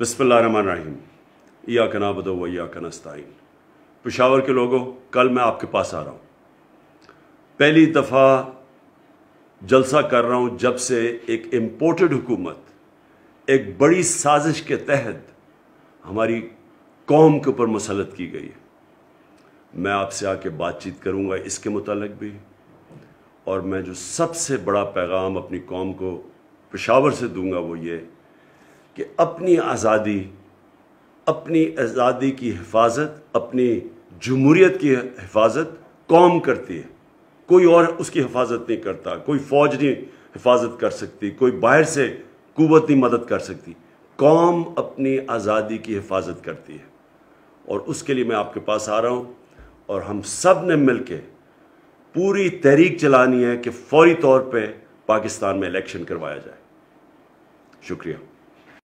रहीम या कना बदो या कनास्ताइन पेशावर के लोगों कल मैं आपके पास आ रहा हूँ पहली दफ़ा जलसा कर रहा हूँ जब से एक इम्पोर्टेड हुकूमत एक बड़ी साजिश के तहत हमारी कौम के ऊपर मसलत की गई है मैं आपसे आके बातचीत करूँगा इसके मतलब भी और मैं जो सबसे बड़ा पैगाम अपनी कौम को पेशावर से दूँगा वो ये कि अपनी आज़ादी अपनी आज़ादी की हिफाजत अपनी जमहूरीत की हिफाजत कौम करती है कोई और उसकी हिफाजत नहीं करता कोई फ़ौज नहीं हिफाजत कर सकती कोई बाहर से कुत नहीं मदद कर सकती कौम अपनी आज़ादी की हिफाजत करती है और उसके लिए मैं आपके पास आ रहा हूँ और हम सब ने मिल के पूरी तहरीक चलानी है कि फौरी तौर पर पाकिस्तान में इलेक्शन करवाया जाए शुक्रिया